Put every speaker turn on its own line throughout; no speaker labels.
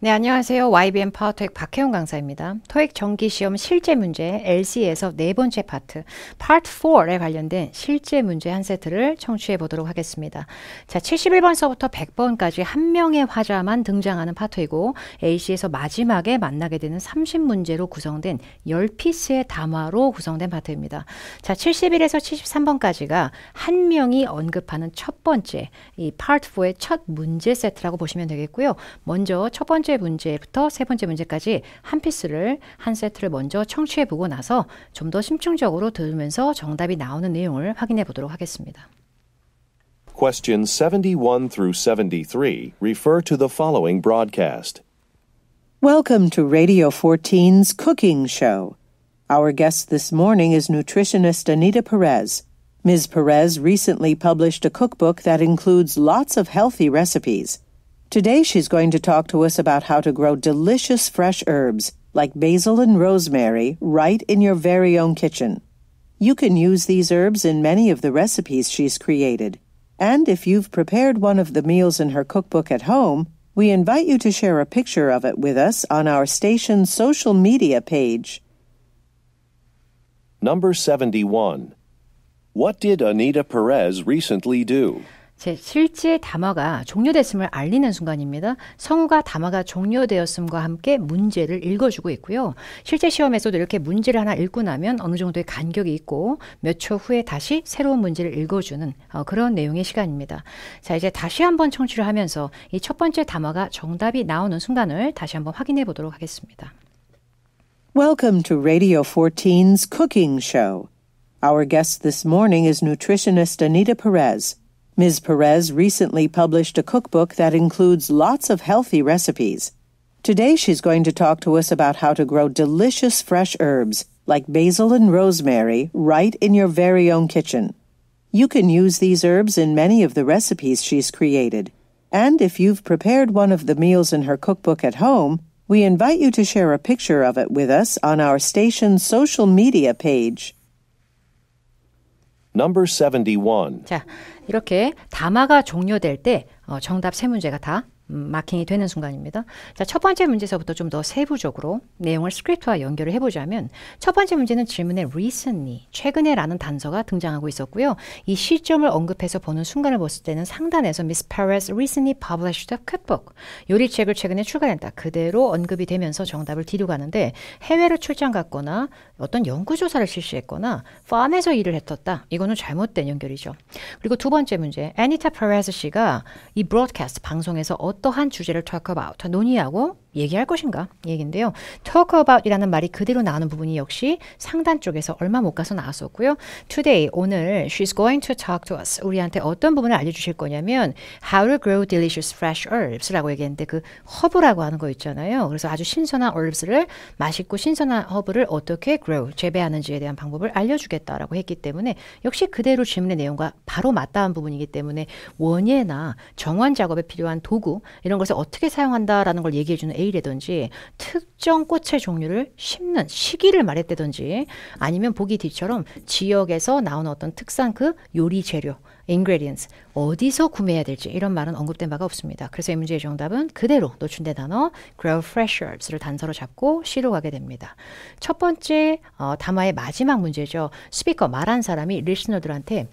네, 안녕하세요. YBM 파워토 박혜원 강사입니다. 토익 정기시험 실제 문제 LC에서 네 번째 파트, 파트 4에 관련된 실제 문제 한 세트를 청취해 보도록 하겠습니다. 자, 71번서부터 100번까지 한 명의 화자만 등장하는 파트이고 A씨에서 마지막에 만나게 되는 30문제로 구성된 10피스의 담화로 구성된 파트입니다. 자, 71에서 73번까지가 한 명이 언급하는 첫 번째, 이 파트 4의 첫 문제 세트라고 보시면 되겠고요. 먼저 첫 번째 번째 문제부터 세 번째 문제까지 한 피스를 한 세트를 먼저 청취해 보고 나서 심층적으로 들으면서 정답이 나오는 내용을 확인해 보도록 하겠습니다.
Questions 71 through 73 refer to the following broadcast.
Welcome to Radio
14's Cooking Show. Our guest this morning is nutritionist Anita Perez. Ms. Perez recently published a cookbook that includes lots of healthy recipes. Today she's going to talk to us about how to grow delicious fresh herbs like basil and rosemary right in your very own kitchen. You can use these herbs in many of the recipes she's created. And if you've prepared one of the meals in her cookbook at home, we invite you to share a picture of it with us on our station's social media page.
Number 71. What did Anita Perez recently do?
제 실제 담화가 종료됐음을 알리는 순간입니다. 성우가 담화가 종료되었음과 함께 문제를 읽어주고 있고요. 실제 시험에서도 이렇게 문제를 하나 읽고 나면 어느 정도의 간격이 있고 몇 초 후에 다시 새로운 문제를 읽어주는 어, 그런 내용의 시간입니다. 자 이제 다시 한번 청취를 하면서 이 첫 번째 담화가 정답이 나오는 순간을 다시 한번 확인해 보도록 하겠습니다.
Welcome to Radio 14's Cooking Show. Our guest this morning is nutritionist Anita Perez. Ms. Perez recently published a cookbook that includes lots of healthy recipes. Today she's going to talk to us about how to grow delicious fresh herbs like basil and rosemary right in your very own kitchen. You can use these herbs in many of the recipes she's created. And if you've prepared one of the meals in her cookbook at home, we invite you to share a picture of it with us on our station's social media page. Number 71.
Yeah. 이렇게 담화가 종료될 때 어, 정답 세 문제가 다 마킹이 되는 순간입니다. 자, 첫 번째 문제서부터 좀 더 세부적으로 내용을 스크립트와 연결을 해보자면 첫 번째 문제는 질문에 recently, 최근에라는 단서가 등장하고 있었고요. 이 시점을 언급해서 보는 순간을 봤을 때는 상단에서 Miss Perez recently published a cookbook, 요리책을 최근에 출간했다. 그대로 언급이 되면서 정답을 뒤로 가는데 해외로 출장 갔거나 어떤 연구조사를 실시했거나 팜에서 일을 했었다. 이거는 잘못된 연결이죠. 그리고 두 번째 문제, Anita Perez 씨가 이 브로드캐스트 방송에서 어 어떠한 주제를 talk about, 논의하고 얘기할 것인가 얘긴데요. talk about이라는 말이 그대로 나오는 부분이 역시 상단 쪽에서 얼마 못 가서 나왔었고요. today, 오늘 she's going to talk to us. 우리한테 어떤 부분을 알려주실 거냐면 how to grow delicious fresh herbs라고 얘기했는데 그 허브라고 하는 거 있잖아요. 그래서 아주 신선한 herbs를 맛있고 신선한 허브를 어떻게 grow, 재배하는지에 대한 방법을 알려주겠다라고 했기 때문에 역시 그대로 질문의 내용과 바로 맞닿은 부분이기 때문에 원예나 정원 작업에 필요한 도구, 이런 것을 어떻게 사용한다라는 걸 얘기해주는 A라든지 특정 꽃의 종류를 심는 시기를 말했다든지 아니면 보기 뒤처럼 지역에서 나오는 어떤 특산 그 요리 재료 ingredients 어디서 구매해야 될지 이런 말은 언급된 바가 없습니다. 그래서 이 문제의 정답은 그대로 노출된 단어 grow fresh herbs를 단서로 잡고 C로 가게 됩니다. 첫 번째 어, 담화의 마지막 문제죠. 스피커 말한 사람이 리스너들한테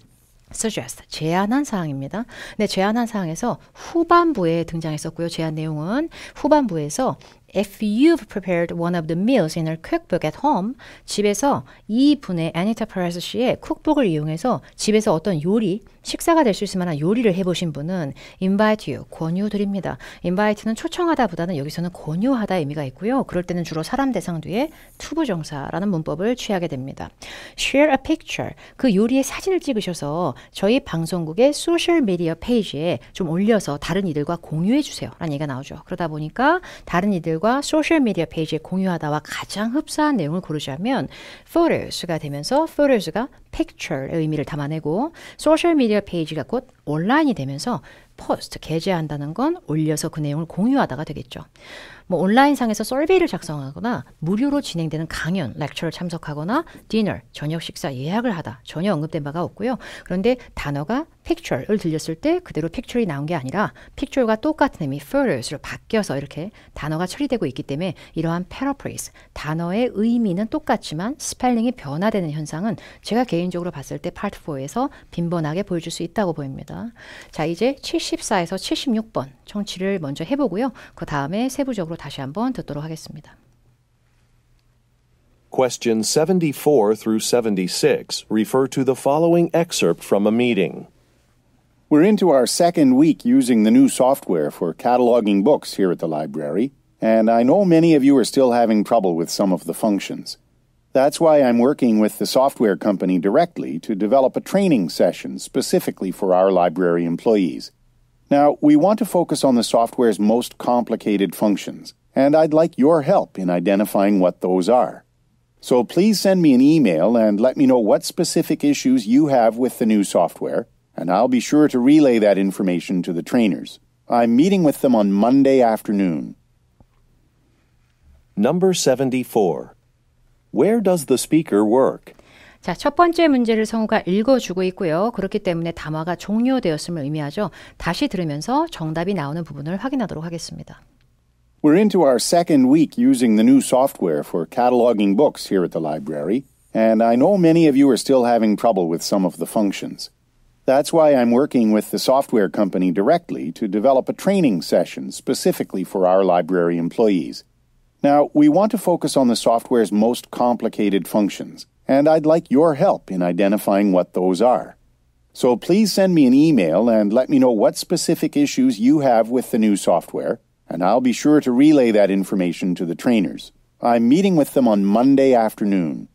suggest 제안한 사항입니다. 네, 제안한 사항에서 후반부에 등장했었고요. 제안 내용은 후반부에서 If you've prepared one of the meals in a cookbook at home, 집에서 이 분의 애니타 프라이스 씨의 쿡북을 이용해서 집에서 어떤 요리, 식사가 될 수 있을 만한 요리를 해보신 분은 invite you, 권유드립니다. invite는 초청하다 보다는 여기서는 권유하다 의미가 있고요. 그럴 때는 주로 사람 대상 뒤에 투부 정사라는 문법을 취하게 됩니다. share a picture, 그 요리의 사진을 찍으셔서 저희 방송국의 소셜 미디어 페이지에 좀 올려서 다른 이들과 공유해 주세요. 라는 얘기가 나오죠. 그러다 보니까 다른 이들과 친구들과 소셜미디어 페이지에 공유하다와 가장 흡사한 내용을 고르자면 photos가 되면서 photos가 picture의 의미를 담아내고 소셜미디어 페이지가 곧 온라인이 되면서 post 게재한다는 건 올려서 그 내용을 공유하다가 되겠죠. 뭐 온라인상에서 썰비를 작성하거나 무료로 진행되는 강연, 렉처를 참석하거나 디너, 저녁 식사 예약을 하다 전혀 언급된 바가 없고요. 그런데 단어가 picture를 들렸을 때 그대로 picture이 나온 게 아니라 picture과 똑같은 의미 f u r t h e 로 바뀌어서 이렇게 단어가 처리되고 있기 때문에 이러한 paraphrase, 단어의 의미는 똑같지만 스펠링이 변화되는 현상은 제가 개인적으로 봤을 때 part 4에서 빈번하게 보여줄 수 있다고 보입니다. 자, 이제 74에서 76번 청취를 먼저 해보고요. 그 다음에 세부적으로 다시 한번 듣도록 하겠습니다.
q u e s t i o n 74 through 76 refer to the
following excerpt from a meeting. We're into our second week using the new software for cataloging books here at the library, and I know many of you are still having trouble with some of the functions. That's why I'm working with the software company directly to develop a training session specifically for our library employees. Now, we want to focus on the software's most complicated functions, and I'd like your help in identifying what those are. So please send me an email and let me know what specific issues you have with the new software and I'll be sure to relay that information to the trainers. I'm meeting with them on Monday afternoon. Number 74. Where does the speaker work?
자, 첫 번째 문제를 성우가 읽어주고 있고요. 그렇기 때문에 담화가 종료되었음을 의미하죠. 다시 들으면서 정답이 나오는 부분을 확인하도록 하겠습니다.
We're into our second week using the new software for cataloging books here at the library, and I know many of you are still having trouble with some of the functions. That's why I'm working with the software company directly to develop a training session specifically for our library employees. Now, we want to focus on the software's most complicated functions, and I'd like your help in identifying what those are. So please send me an email and let me know what specific issues you have with the new software, and I'll be sure to relay that information to the trainers. I'm meeting with them on Monday afternoon.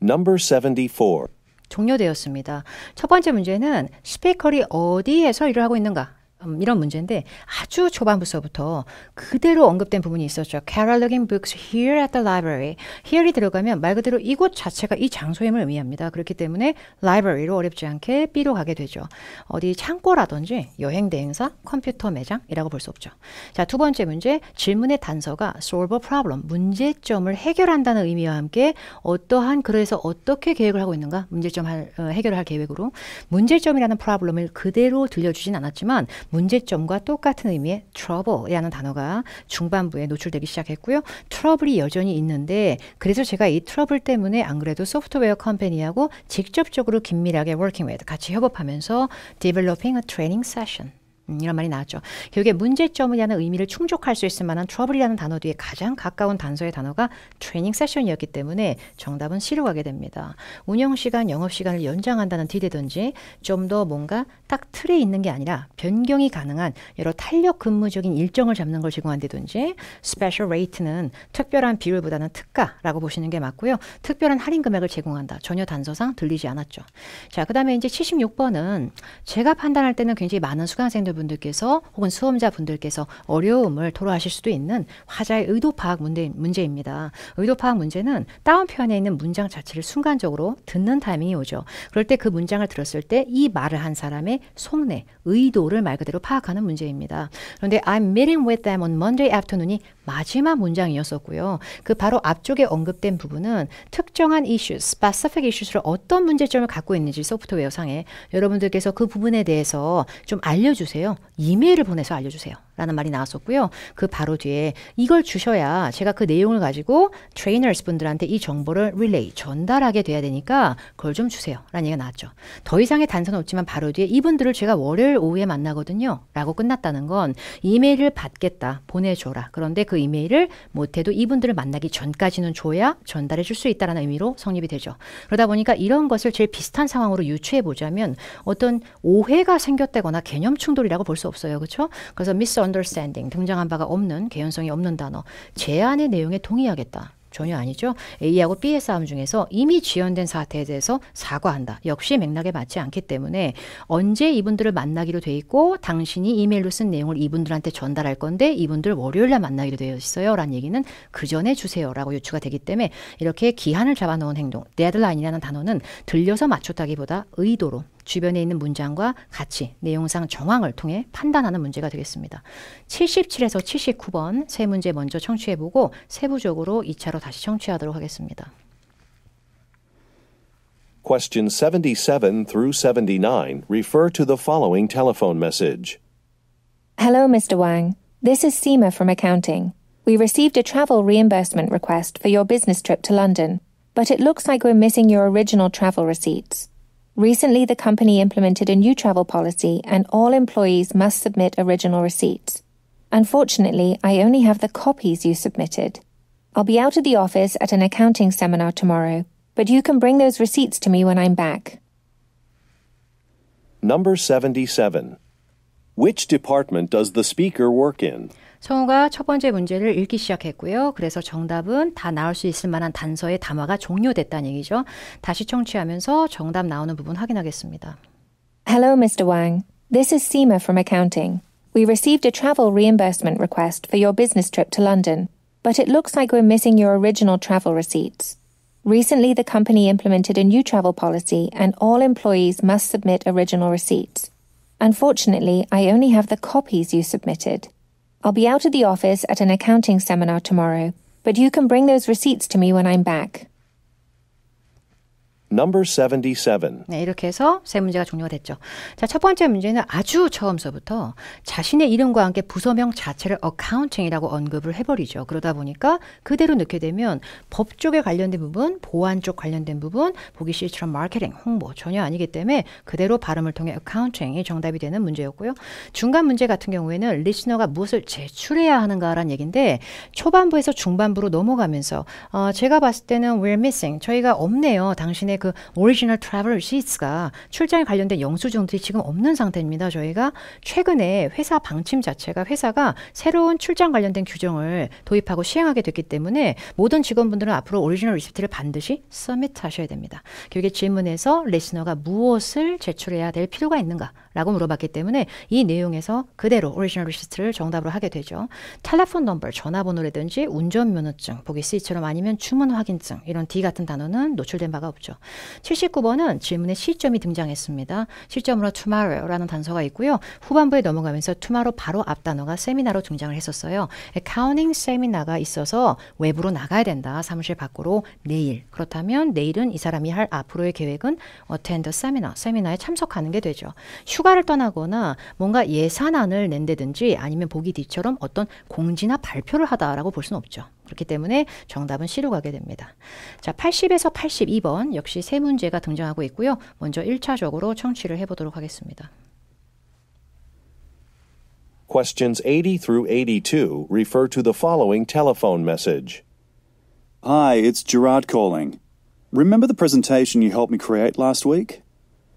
Number 74.
종료되었습니다. 첫 번째 문제는 스피커리 어디에서 일을 하고 있는가 음, 이런 문제인데 아주 초반부서부터 그대로 언급된 부분이 있었죠. Cataloging books here at the library. here이 들어가면 말 그대로 이곳 자체가 이 장소임을 의미합니다. 그렇기 때문에 library로 어렵지 않게 B로 가게 되죠. 어디 창고라든지 여행 대행사, 컴퓨터 매장이라고 볼 수 없죠. 자, 두 번째 문제 질문의 단서가 solve a problem, 문제점을 해결한다는 의미와 함께 어떠한 그래서 어떻게 계획을 하고 있는가? 문제점 할, 어, 해결할 계획으로 문제점이라는 프로블럼을 그대로 들려주진 않았지만 문제점과 똑같은 의미의 trouble이라는 단어가 중반부에 노출되기 시작했고요. 트러블이 여전히 있는데 그래서 제가 이 트러블 때문에 안 그래도 소프트웨어 컴퍼니하고 직접적으로 긴밀하게 working with 같이 협업하면서 developing a training session 음, 이런 말이 나왔죠. 결국에 문제점이라는 의미를 충족할 수 있을 만한 트러블이라는 단어 뒤에 가장 가까운 단서의 단어가 트레이닝 세션이었기 때문에 정답은 C로 가게 됩니다. 운영 시간, 영업 시간을 연장한다는 D라든지 좀 더 뭔가 딱 틀에 있는 게 아니라 변경이 가능한 여러 탄력 근무적인 일정을 잡는 걸 제공한다든지 스페셜 레이트는 특별한 비율보다는 특가라고 보시는 게 맞고요. 특별한 할인 금액을 제공한다. 전혀 단서상 들리지 않았죠. 자, 그 다음에 이제 76번은 제가 판단할 때는 굉장히 많은 수강생들 학생분들께서 혹은 수험자분들께서 어려움을 토로하실 수도 있는 화자의 의도 파악 문제, 문제입니다. 의도 파악 문제는 다운표현에 있는 문장 자체를 순간적으로 듣는 타이밍이 오죠. 그럴 때 그 문장을 들었을 때 이 말을 한 사람의 속내, 의도를 말 그대로 파악하는 문제입니다. 그런데 I'm meeting with them on Monday afternoon이 마지막 문장이었었고요. 그 바로 앞쪽에 언급된 부분은 특정한 이슈, specific issues를 어떤 문제점을 갖고 있는지 소프트웨어 상에 여러분들께서 그 부분에 대해서 좀 알려주세요. 이메일을 보내서 알려주세요. 라는 말이 나왔었고요. 그 바로 뒤에 이걸 주셔야 제가 그 내용을 가지고 트레이너스 분들한테 이 정보를 릴레이, 전달하게 돼야 되니까 그걸 좀 주세요. 라는 얘기가 나왔죠. 더 이상의 단서는 없지만 바로 뒤에 이분들을 제가 월요일 오후에 만나거든요. 라고 끝났다는 건 이메일을 받겠다. 보내줘라. 그런데 그 이메일을 못해도 이분들을 만나기 전까지는 줘야 전달해 줄 수 있다라는 의미로 성립이 되죠. 그러다 보니까 이런 것을 제일 비슷한 상황으로 유추해 보자면 어떤 오해가 생겼다거나 개념 충돌이라고 볼 수 없어요. 그렇죠? 그래서 미스 understanding 등장한 바가 없는 개연성이 없는 단어 제안의 내용에 동의하겠다. 전혀 아니죠. A하고 B의 싸움 중에서 이미 지연된 사태에 대해서 사과한다. 역시 맥락에 맞지 않기 때문에 언제 이분들을 만나기로 돼 있고 당신이 이메일로 쓴 내용을 이분들한테 전달할 건데 이분들 월요일 날 만나기로 되어 있어요. 라는 얘기는 그 전에 주세요라고 요추가 되기 때문에 이렇게 기한을 잡아놓은 행동, 데드라인이라는 단어는 들려서 맞췄다기보다 의도로 주변에 있는 문장과 내용상 정황을 통해 판단하는 문제가 되겠습니다. 77에서 79번 세 문제 먼저 청취해보고 세부적으로 2차로 다시 청취하도록 하겠습니다.
Question 77 through 79 refer to the following telephone message.
Hello, Mr. Wang. This is Seema from accounting. We received a travel reimbursement request for your business trip to London, but it looks like we're missing your original travel receipts. Recently, the company implemented a new travel policy and all employees must submit original receipts. Unfortunately, I only have the copies you submitted. I'll be out of the office at an accounting seminar tomorrow, but you can bring those receipts to me when I'm back.
Number 77. Which department does the speaker work in?
첫 번째 문제를 읽기 시작했고요. 그래서 정답은 다 나올 수 있을 만한 단서의 담화가 종료됐다는 얘기죠. 다시 청취하면서
정답 나오는 부분 확인하겠습니다. Hello, Mr. Wang. This is Seema from accounting. We received a travel reimbursement request for your business trip to London, but it looks like we're missing your original travel receipts. Recently, the company implemented a new travel policy and all employees must submit original receipts. Unfortunately, I only have the copies you submitted. I'll be out of the office at an accounting seminar tomorrow, but you can bring those receipts to me when I'm back.
Number 77.
네, 이렇게 해서 세 문제가 종료가 됐죠. 자, 첫 번째 문제는 아주 처음서부터 자신의 이름과 함께 부서명 자체를 accounting이라고 언급을 해버리죠. 그러다 보니까 그대로 넣게 되면 법 쪽에 관련된 부분, 보안 쪽 관련된 부분, 보기 실처럼 마케팅, 홍보 전혀 아니기 때문에 그대로 발음을 통해 accounting이 정답이 되는 문제였고요. 중간 문제 같은 경우에는 리스너가 무엇을 제출해야 하는가라는 얘기데 초반부에서 중반부로 넘어가면서 어, 제가 봤을 때는 we're missing, 저희가 없네요. 당신의 그 오리지널 트래블 시트가 출장에 관련된 영수증들이 지금 없는 상태입니다. 저희가 최근에 회사 방침 자체가 회사가 새로운 출장 관련된 규정을 도입하고 시행하게 됐기 때문에 모든 직원분들은 앞으로 오리지널 리시트를 반드시 서밋하셔야 됩니다. 교육 질문에서 레스너가 무엇을 제출해야 될 필요가 있는가 라고 물어봤기 때문에 이 내용에서 그대로 오리지널 리스트를 정답으로 하게 되죠. 텔레폰 넘버, 전화번호라든지 운전면허증, 보기 C처럼 아니면 주문 확인증 이런 D 같은 단어는 노출된 바가 없죠. 79번은 질문에 시점이 등장했습니다. 시점으로 tomorrow라는 단서가 있고요. 후반부에 넘어가면서 tomorrow 바로 앞 단어가 세미나로 등장을 했었어요. a c c 세미나가 있어서 외부로 나가야 된다. 사무실 밖으로 내일. 그렇다면 내일은 이 사람이 할 앞으로의 계획은 attend seminar, 세미나에 참석하는 게 되죠. 휴가를 떠나거나 뭔가 예산안을 낸다든지 아니면 보기 뒤처럼 어떤 공지나 발표를 하다라고 볼 수는 없죠. 그렇기 때문에 정답은 C로 가게 됩니다. 자, 80에서 82번 역시 세 문제가 등장하고 있고요. 먼저 1차적으로 청취를 해보도록 하겠습니다.
Questions 80 through 82 refer to the following telephone message. Hi, it's Gerard calling. Remember the presentation you helped me create
last week?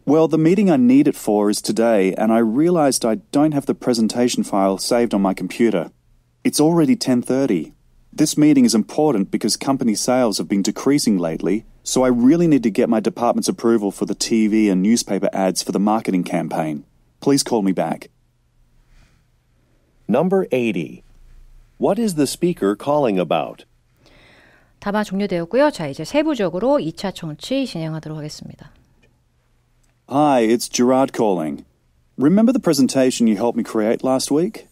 Well, the meeting I need it for is today, and I realized I don't have the presentation file saved on my computer. It's already 10:30. This meeting is important because company sales have been decreasing lately, so I really need to get my department's approval for the TV and newspaper ads for the marketing campaign. Please call me back.
Number 80. What is the speaker calling about?
답안 종료되었고요. 자, 이제 세부적으로 2차 청취 진행하도록 하겠습니다.
Hi, it's Gerard calling. Remember the presentation you helped me create last week?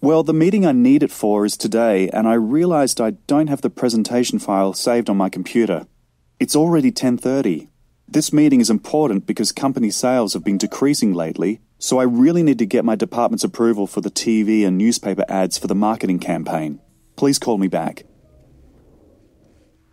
Well, the meeting I need it for is today, and I realized I don't have the presentation file saved on my computer. It's already 10:30. This meeting is important because company sales have been decreasing lately, so I really need to get my department's approval for the TV and newspaper ads for the marketing campaign. Please call me back.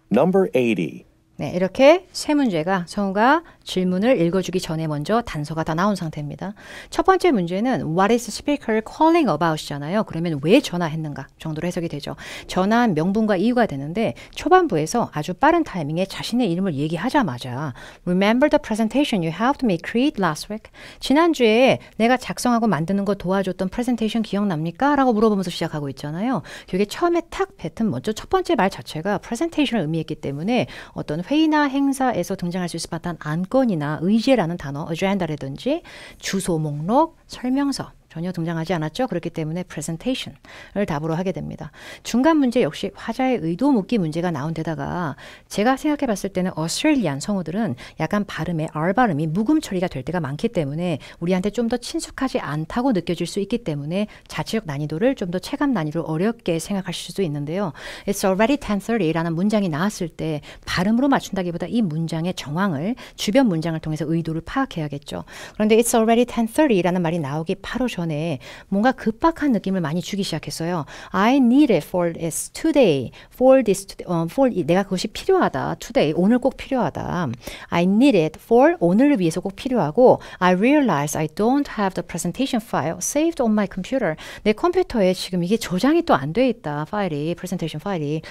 Number 80.
네, 이렇게 세 문제가 성우가 질문을 읽어주기 전에 먼저 단서가 다 나온 상태입니다. 첫 번째 문제는 What is speaker calling about이잖아요. 그러면 왜 전화했는가 정도로 해석이 되죠. 전화한 명분과 이유가 되는데 초반부에서 아주 빠른 타이밍에 자신의 이름을 얘기하자마자 Remember the presentation you helped me create last week? 지난주에 내가 작성하고 만드는 거 도와줬던 프레젠테이션 기억납니까? 라고 물어보면서 시작하고 있잖아요. 그게 처음에 탁 뱉은 먼저 첫 번째 말 자체가 프레젠테이션을 의미했기 때문에 어떤 회의나 행사에서 등장할 수 있을 만한 안건이나 의제라는 단어, agenda라든지 주소 목록, 설명서 전혀 등장하지 않았죠. 그렇기 때문에 presentation을 답으로 하게 됩니다. 중간 문제 역시 화자의 의도 묻기 문제가 나온 데다가 제가 생각해 봤을 때는 어스트레일리안 성우들은 약간 발음에 R 발음이 묵음 처리가 될 때가 많기 때문에 우리한테 좀 더 친숙하지 않다고 느껴질 수 있기 때문에 자체적 난이도를 좀 더 체감 난이도로 어렵게 생각하실 수도 있는데요. It's already 10.30라는 문장이 나왔을 때 발음으로 맞춘다기보다 이 문장의 정황을 주변 문장을 통해서 의도를 파악해야겠죠. 그런데 It's already 10.30라는 말이 나오기 바로 전 전에 뭔가 급박한 느낌을 많이 주기 시작했어요. I need it for this today. For this today. 어, for 내가 그것이 필요하다. today 오늘 꼭 필요하다. I need it for 오늘을 위해서 꼭 필요하고 I realize I don't have the presentation file saved on my computer. 내 컴퓨터에 지금 이게 저장이 또 안 돼 있다. 파일이 프레젠테이션 파일이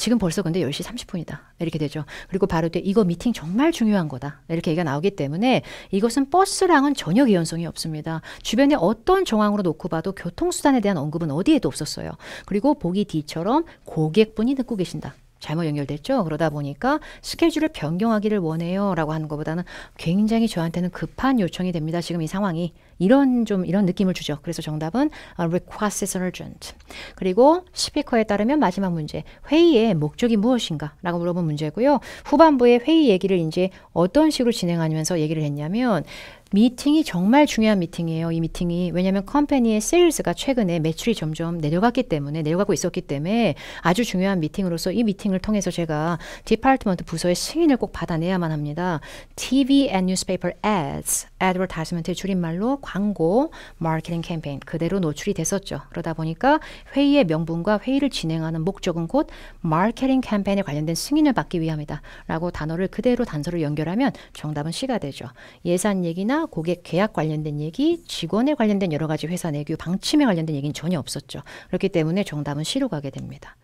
지금 벌써 근데 10시 30분이다. 이렇게 되죠. 그리고 바로 때 이거 미팅 정말 중요한 거다. 이렇게 얘기가 나오기 때문에 이것은 버스랑은 전혀 개연성이 없습니다. 주변에 어떤 정황으로 놓고 봐도 교통수단에 대한 언급은 어디에도 없었어요. 그리고 보기 D처럼 고객분이 듣고 계신다. 잘못 연결됐죠. 그러다 보니까 스케줄을 변경하기를 원해요라고 하는 것보다는 굉장히 저한테는 급한 요청이 됩니다. 지금 이 상황이 이런 좀 이런 느낌을 주죠. 그래서 정답은 어, request is urgent. 그리고 스피커에 따르면 마지막 문제 회의의 목적이 무엇인가라고 물어본 문제고요. 후반부에 회의 얘기를 이제 어떤 식으로 진행하면서 얘기를 했냐면 미팅이 정말 중요한 미팅이에요. 이 미팅이 왜냐하면 컴퍼니의 세일즈가 최근에 매출이 점점 내려갔기 때문에 내려가고 있었기 때문에 아주 중요한 미팅으로서 이 미팅을 통해서 제가 디파트먼트 부서의 승인을 꼭 받아내야만 합니다. TV and newspaper ads, advertisement의 줄임말로 광고, 마케팅 캠페인 그대로 노출이 됐었죠. 그러다 보니까 회의의 명분과 회의를 진행하는 목적은 곧 마케팅 캠페인에 관련된 승인을 받기 위함이다라고 단어를 그대로 단서를 연결하면 정답은 C가 되죠. 예산 얘기나 얘기나 고객 계약 관련된 얘기, 직원에 관련된 여러 가지 회사 내규, 방침에 관련된 얘기는 전혀 없었죠. 그렇기 때문에 정답은 C로 가게 됩니다.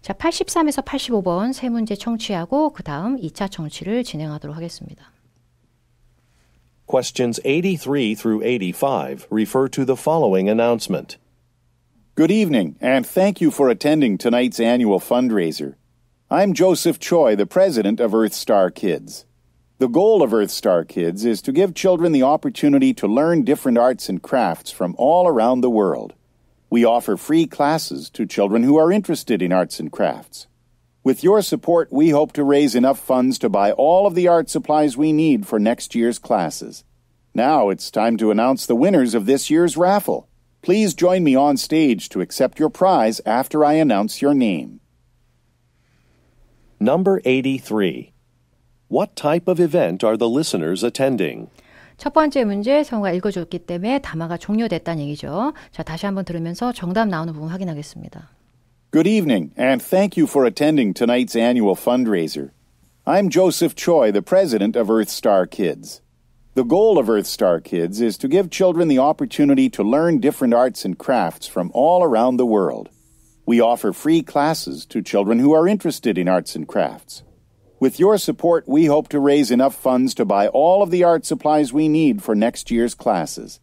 자, 83에서 85번 세 문제 청취하고 그 다음 2차 청취를 진행하도록 하겠습니다.
Questions 83 through 85 refer to the following
announcement. Good evening, and thank you for attending tonight's annual fundraiser. I'm Joseph Choi, the president of Earth Star Kids. The goal of EarthStar Kids is to give children the opportunity to learn different arts and crafts from all around the world. We offer free classes to children who are interested in arts and crafts. With your support, we hope to raise enough funds to buy all of the art supplies we need for next year's classes. Now it's time to announce the winners of this year's raffle. Please join me on stage to accept your prize after I announce your name. Number 83 what type of event are the
listeners attending?
첫 번째 문제 성우가 읽어줬기 때문에 담화가 종료됐다는 얘기죠. 자, 다시 한번 들으면서 정답 나오는 부분 확인하겠습니다.
Good evening, and thank you for attending tonight's annual fundraiser. I'm Joseph Choi, the president of Earthstar Kids. The goal of Earthstar Kids is to give children the opportunity to learn different arts and crafts from all around the world. We offer free classes to children who are interested in arts and crafts. With your support, we hope to raise enough funds to buy all of the art supplies we need for next year's classes.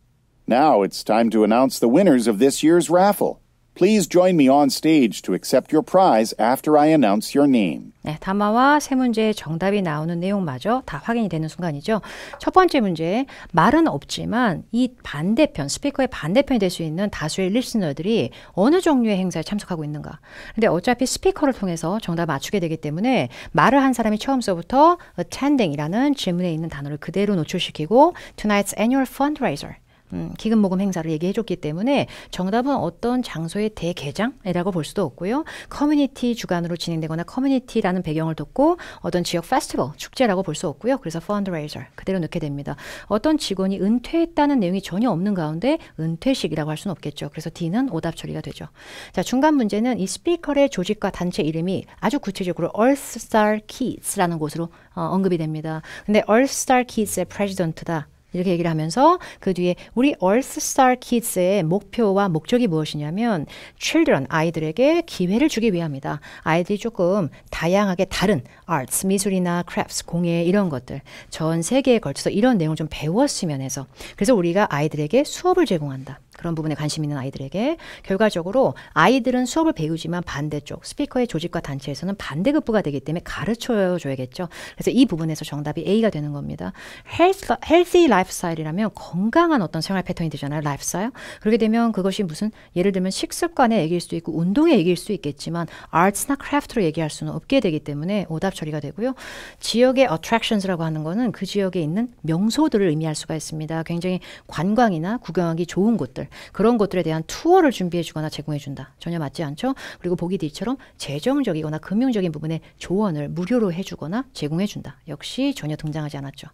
Now it's time to announce the winners of this year's raffle. Please join me on stage to accept your prize after I announce your name.
네, 담화와 세 문제의 정답이 나오는 내용마저 다 확인이 되는 순간이죠. 첫 번째 문제, 말은 없지만 이 반대편, 스피커의 반대편이 될 수 있는 다수의 리스너들이 어느 종류의 행사에 참석하고 있는가. 근데 어차피 스피커를 통해서 정답 맞추게 되기 때문에 말을 한 사람이 처음서부터 attending이라는 질문에 있는 단어를 그대로 노출시키고 tonight's annual fundraiser 음, 기금 모금 행사를 얘기해 줬기 때문에 정답은 어떤 장소의 대개장이라고 볼 수도 없고요. 커뮤니티 주간으로 진행되거나 커뮤니티라는 배경을 돕고 어떤 지역 페스티벌, 축제라고 볼 수 없고요. 그래서 펀드레이저 그대로 넣게 됩니다. 어떤 직원이 은퇴했다는 내용이 전혀 없는 가운데 은퇴식이라고 할 수는 없겠죠. 그래서 D는 오답 처리가 되죠. 자, 중간 문제는 이 스피커의 조직과 단체 이름이 아주 구체적으로 Earth Star Kids라는 곳으로 어, 언급이 됩니다. 근데 Earth Star Kids의 프레지던트다. 이렇게 얘기를 하면서 그 뒤에 우리 얼스스타 키즈의 목표와 목적이 무엇이냐면 children 아이들에게 기회를 주기 위함이다. 아이들이 조금 다양하게 다른 arts 미술이나 crafts 공예 이런 것들 전 세계에 걸쳐서 이런 내용을 좀 배웠으면 해서 그래서 우리가 아이들에게 수업을 제공한다. 그런 부분에 관심 있는 아이들에게 결과적으로 아이들은 수업을 배우지만 반대쪽 스피커의 조직과 단체에서는 반대급부가 되기 때문에 가르쳐 줘야겠죠. 그래서 이 부분에서 정답이 A가 되는 겁니다. 헬스, 헬시 라이프스타일이라면 건강한 어떤 생활 패턴이 되잖아요. 라이프스타일. 그렇게 되면 그것이 무슨 예를 들면 식습관에 얘기일 수도 있고 운동에 얘기일 수 있겠지만 아트나 크래프트로 얘기할 수는 없게 되기 때문에 오답 처리가 되고요. 지역의 attractions라고 하는 거는 그 지역에 있는 명소들을 의미할 수가 있습니다. 굉장히 관광이나 구경하기 좋은 곳들 그런 것들에 대한 투어를 준비해 주거나 제공해 준다. 전혀 맞지 않죠? 그리고 보기 뒤처럼 재정적이거나 금융적인 부분에 조언을 무료로 해 주거나 제공해 준다. 역시 전혀 등장하지 않았죠.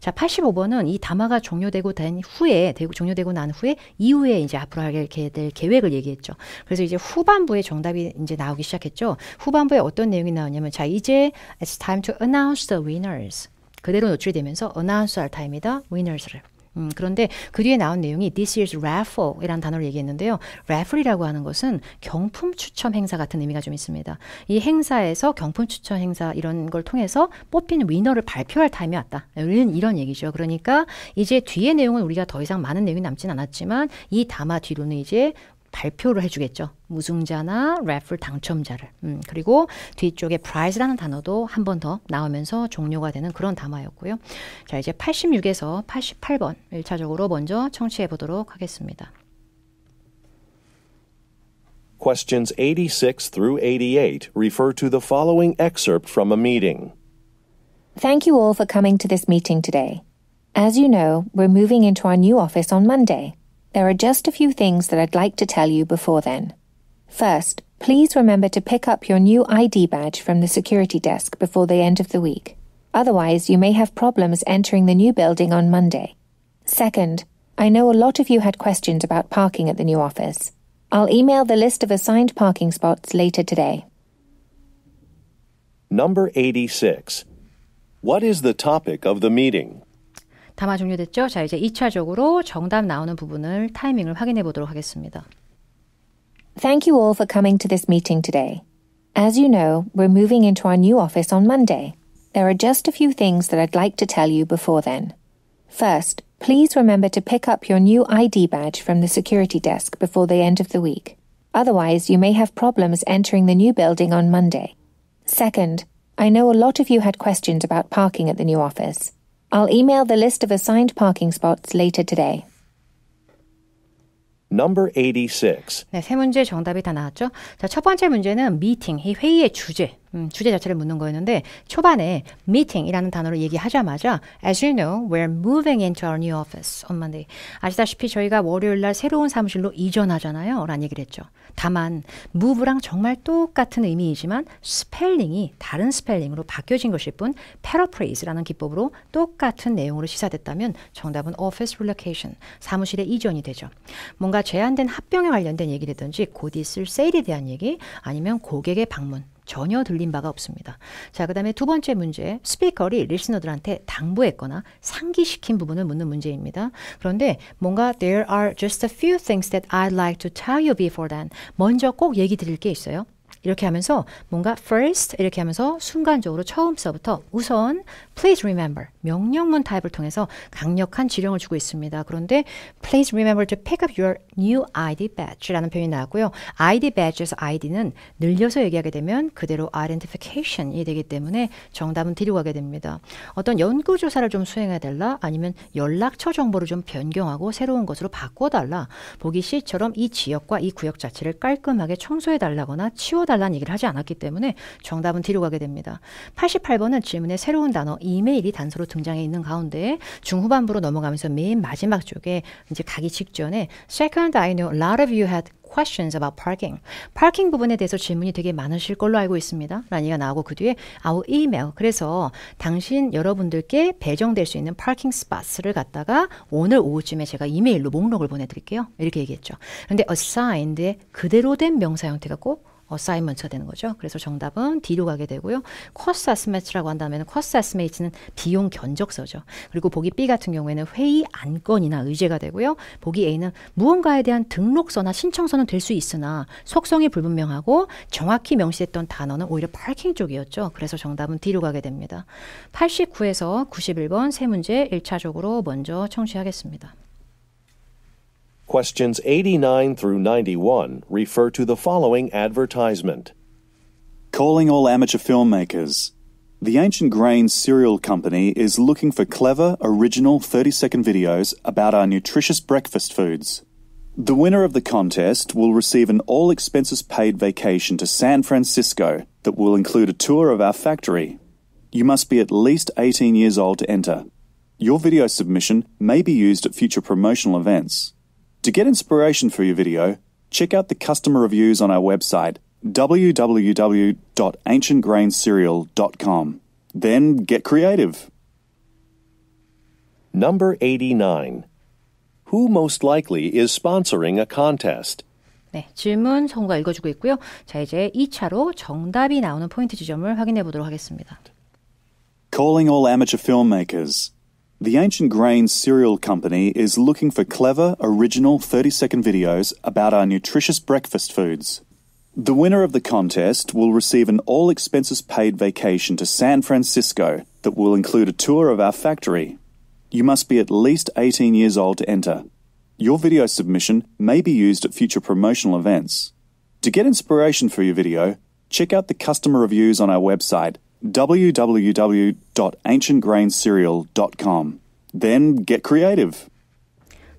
자, 85번은 이 담화가 종료되고 된 후에 되고 종료되고 난 후에 이후에 이제 앞으로 하게 될 계획을 얘기했죠. 그래서 이제 후반부에 정답이 이제 나오기 시작했죠. 후반부에 어떤 내용이 나오냐면 자, 이제 it's time to announce the winners. 그대로 노출되면서 announce 할 타임이다. winners를 음, 그런데 그 뒤에 나온 내용이 This year's raffle 이라는 단어를 얘기했는데요. raffle이라고 하는 것은 경품 추첨 행사 같은 의미가 좀 있습니다. 이 행사에서 경품 추첨 행사 이런 걸 통해서 뽑힌 위너를 발표할 타임이 왔다. 이런, 이런 얘기죠. 그러니까 이제 뒤에 내용은 우리가 더 이상 많은 내용이 남진 않았지만 이 담화 뒤로는 이제 발표를 해주겠죠. 우승자나 래플 당첨자를. 음, 그리고 뒤쪽에 prize라는 단어도 한 번 더 나오면서 종료가 되는 그런 담화였고요. 자, 이제 86에서 88번 1차적으로 먼저 청취해 보도록 하겠습니다.
Questions 86 through 88 refer to the following excerpt from a meeting.
Thank you all for coming to this meeting today. As you know, we're moving into our new office on Monday. There are just a few things that I'd like to tell you before then. First, please remember to pick up your new ID badge from the security desk before the end of the week. Otherwise, you may have problems entering the new building on Monday. Second, I know a lot of you had questions about parking at the new office. I'll email the list of assigned parking spots later today.
Number 86. What is the topic of the meeting?
담화 종료됐죠? 자, 이제 2차적으로 정답 나오는 부분을 타이밍을 확인해 보도록 하겠습니다.
Thank you all for coming to this meeting today. As you know, we're moving into our new office on Monday. There are just a few things that I'd like to tell you before then. First, please remember to pick up your new ID badge from the security desk before the end of the week. Otherwise, you may have problems entering the new building on Monday. Second, I know a lot of you had questions about parking at the new office. I'll email the list of assigned parking spots later today.
Number 86.
네, 세 문제 정답이 다 나왔죠? 자, 첫 번째 문제는 미팅, 이 회의의 주제, 음, 주제 자체를 묻는 거였는데 초반에 meeting이라는 단어를 얘기하자마자 as you know, we're moving into our new office on Monday. 아시다시피 저희가 월요일 날 새로운 사무실로 이전하잖아요. 라는 얘기를 했죠. 다만 무브랑 정말 똑같은 의미이지만 스펠링이 다른 스펠링으로 바뀌어진 것일 뿐 패러프레이즈라는 기법으로 똑같은 내용으로 시사됐다면 정답은 office relocation, 사무실의 이전이 되죠. 뭔가 제한된 합병에 관련된 얘기라든지 곧 있을 세일에 대한 얘기 아니면 고객의 방문 전혀 들린 바가 없습니다. 자, 그 다음에 두 번째 문제. 스피커리 리스너들한테 당부했거나 상기시킨 부분을 묻는 문제입니다. 그런데 뭔가 there are just a few things that I'd like to tell you before then. 먼저 꼭 얘기 드릴 게 있어요. 이렇게 하면서 뭔가 first 이렇게 하면서 순간적으로 처음서부터 우선 Please remember 명령문 타입을 통해서 강력한 지령을 주고 있습니다. 그런데 Please remember to pick up your new ID badge라는 표현이 나왔고요. ID badge에서 ID는 늘려서 얘기하게 되면 그대로 identification이 되기 때문에 정답은 뒤로 가게 됩니다. 어떤 연구 조사를 좀 수행해 야될라 아니면 연락처 정보를 좀 변경하고 새로운 것으로 바꿔 달라 보기 씨처럼 이 지역과 이 구역 자체를 깔끔하게 청소해 달라거나 치워 달라는 얘기를 하지 않았기 때문에 정답은 뒤로 가게 됩니다. 88번은 질문에 새로운 단어 이메일이 단서로 등장해 있는 가운데 중후반부로 넘어가면서 맨 마지막 쪽에 이제 가기 직전에 Second, I know a lot of you had questions about parking. 파킹 부분에 대해서 질문이 되게 많으실 걸로 알고 있습니다. 라는 얘기가 나오고 그 뒤에 our email. 그래서 당신 여러분들께 배정될 수 있는 파킹 스팟을 갖다가 오늘 오후쯤에 제가 이메일로 목록을 보내드릴게요. 이렇게 얘기했죠. 그런데 assigned의 그대로 된 명사 형태가 꼭 어사이먼트가 되는 거죠. 그래서 정답은 D로 가게 되고요. 코스 아스매치라고 한다면 코스 아스매치는 비용 견적서죠. 그리고 보기 B 같은 경우에는 회의 안건이나 의제가 되고요. 보기 A는 무언가에 대한 등록서나 신청서는 될 수 있으나 속성이 불분명하고 정확히 명시했던 단어는 오히려 파킹 쪽이었죠. 그래서 정답은 D로 가게 됩니다. 89에서 91번 세 문제 1차적으로 먼저 청취하겠습니다.
Questions 89 through 91 refer to the following advertisement Calling all
amateur filmmakers. The Ancient Grain Cereal Company is looking for clever, original 30 second videos about our nutritious breakfast foods. The winner of the contest will receive an all expenses paid vacation to San Francisco that will include a tour of our factory. You must be at least 18 years old to enter. Your video submission may be used at future promotional events. To get inspiration for your video, check out the customer reviews on our website, www.ancientgraincereal.com.
Then get creative. Number 89. Who most likely is sponsoring a contest?
네, 질문 선거 읽어주고 있고요. 자, 이제 2차로 정답이 나오는 포인트 지점을 확인해 보도록 하겠습니다.
Calling all amateur filmmakers. The Ancient Grains Cereal Company is looking for clever, original 30 second videos about our nutritious breakfast foods. The winner of the contest will receive an all expenses paid vacation to San Francisco that will include a tour of our factory. You must be at least 18 years old to enter. Your video submission may be used at future promotional events. To get inspiration for your video, check out the customer reviews on our website www.ancientgraincereal.com. Then get creative.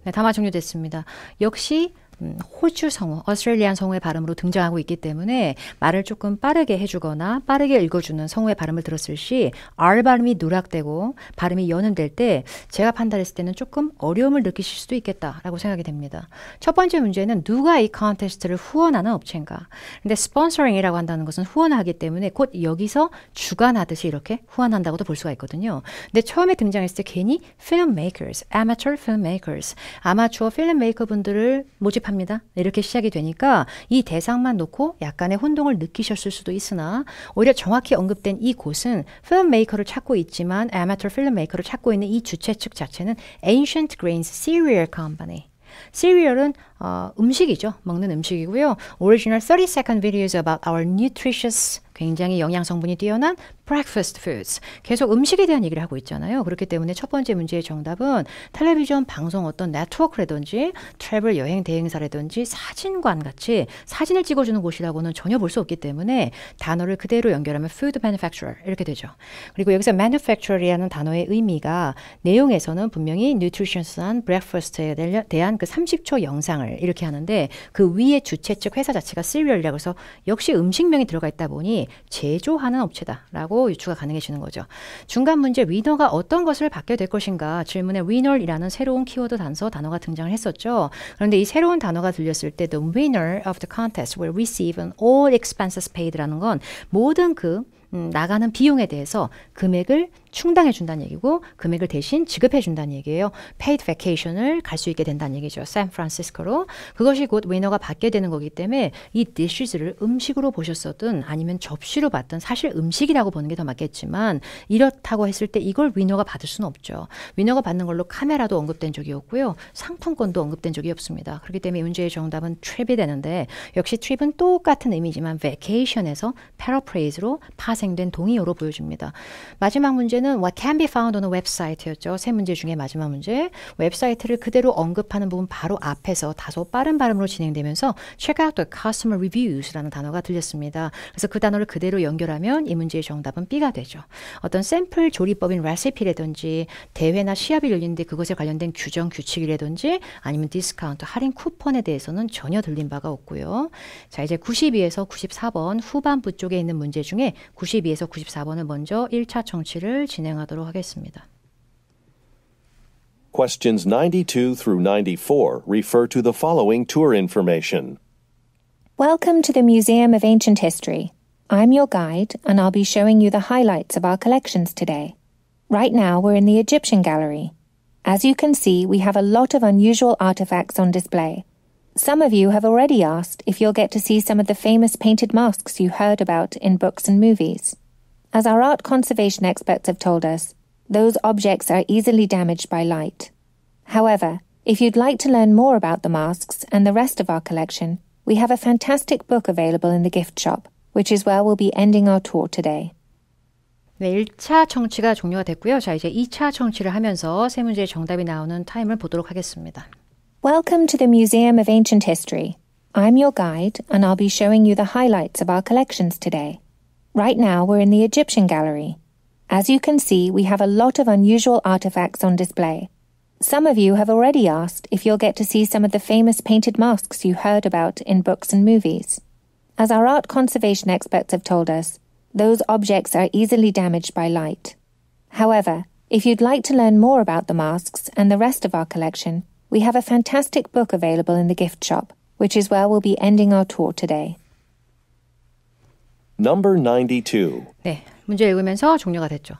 네, 담화 종료됐습니다. 역시 음, 호주 성우, 어스트레일리안 성우의 발음으로 등장하고 있기 때문에 말을 조금 빠르게 해주거나 빠르게 읽어주는 성우의 발음을 들었을 시 R 발음이 누락되고 발음이 연음될 때 제가 판단했을 때는 조금 어려움을 느끼실 수도 있겠다라고 생각이 됩니다. 첫 번째 문제는 누가 이 컨테스트를 후원하는 업체인가. 근데 스폰서링이라고 한다는 것은 후원하기 때문에 곧 여기서 주관하듯이 이렇게 후원한다고도 볼 수가 있거든요. 근데 처음에 등장했을 때 괜히 filmmakers, amateur filmmakers, 아마추어 필름메이커 분들을 모집 편집합니다. 이렇게 시작이 되니까 이 대상만 놓고 약간의 혼동을 느끼셨을 수도 있으나 오히려 정확히 언급된 이 곳은 필름메이커를 찾고 있지만 아마터 필름메이커를 찾고 있는 이 주최 측 자체는 Ancient Grains Cereal Company. 시리얼은 어, 음식이죠. 먹는 음식이고요. Original 30-second videos about our nutritious 굉장히 영양 성분이 뛰어난 breakfast foods. 계속 음식에 대한 얘기를 하고 있잖아요. 그렇기 때문에 첫 번째 문제의 정답은 텔레비전 방송 어떤 네트워크라든지 트래블 여행 대행사라든지 사진관 같이 사진을 찍어주는 곳이라고는 전혀 볼 수 없기 때문에 단어를 그대로 연결하면 food manufacturer 이렇게 되죠. 그리고 여기서 manufacturer이라는 단어의 의미가 내용에서는 분명히 nutritions한 breakfast에 대한 그 30초 영상을 이렇게 하는데 그 위에 주체 측 회사 자체가 실리얼이라고 해서 역시 음식명이 들어가 있다 보니 제조하는 업체다라고 유추가 가능해지는 거죠. 중간 문제 위너가 어떤 것을 받게 될 것인가 질문에 위너라는 새로운 키워드 단서 단어가 등장을 했었죠. 그런데 이 새로운 단어가 들렸을 때 the winner of the contest will receive an all expenses paid라는 건 모든 그 음, 나가는 비용에 대해서 금액을 충당해 준다는 얘기고 금액을 대신 지급해 준다는 얘기예요. paid vacation을 갈 수 있게 된다는 얘기죠. 샌프란시스코로. 그것이 곧 위너가 받게 되는 거기 때문에 이 dishes를 음식으로 보셨었든 아니면 접시로 봤든 사실 음식이라고 보는 게 더 맞겠지만 이렇다고 했을 때 이걸 위너가 받을 수는 없죠. 위너가 받는 걸로 카메라도 언급된 적이 없고요. 상품권도 언급된 적이 없습니다. 그렇기 때문에 문제의 정답은 트립이 되는데 역시 트립은 똑같은 의미지만 vacation에서 paraphrase 로 파생된 동의어로 보여줍니다. 마지막 문제는 문제는 what can be found on a website였죠. 세 문제 중에 마지막 문제. 웹사이트를 그대로 언급하는 부분 바로 앞에서 다소 빠른 발음으로 진행되면서 check out the customer reviews라는 단어가 들렸습니다. 그래서 그 단어를 그대로 연결하면 이 문제의 정답은 B가 되죠. 어떤 샘플 조리법인 레시피라든지 대회나 시합이 열리는데 그것에 관련된 규정 규칙이라든지 아니면 디스카운트 할인 쿠폰에 대해서는 전혀 들린 바가 없고요. 자 이제 92에서 94번 후반부 쪽에 있는 문제 중에 92에서 94번을 먼저 1차 청취를 진행하도록 하겠습니다.
Questions 92 through 94 refer to the following tour information.
Welcome to the Museum of Ancient History. I'm your guide, and I'll be showing you the highlights of our collections today. Right now, we're in the Egyptian Gallery. As you can see, we have a lot of unusual artifacts on display. Some of you have already asked if you'll get to see some of the famous painted masks you heard about in books and movies. As our art conservation experts have told us, those objects are easily damaged by light. However, if you'd like to learn more about the masks and the rest of our collection, we have a fantastic book available in the gift shop, which is where we'll be ending our tour today.
네, 1차 청취가 종료가 됐고요. 자, 이제 2차 청취를 하면서 세 문제의 정답이 나오는 타임을 보도록 하겠습니다.
Welcome to the Museum of Ancient History. I'm your guide and I'll be showing you the highlights of our collections today. Right now, we're in the Egyptian gallery. As you can see, we have a lot of unusual artifacts on display. Some of you have already asked if you'll get to see some of the famous painted masks you heard about in books and movies. As our art conservation experts have told us, those objects are easily damaged by light. However, if you'd like to learn more about the masks and the rest of our collection, we have a fantastic book available in the gift shop, which is where we'll be ending our tour today.
Number 92.
네, 문제 읽으면서 종료가 됐죠.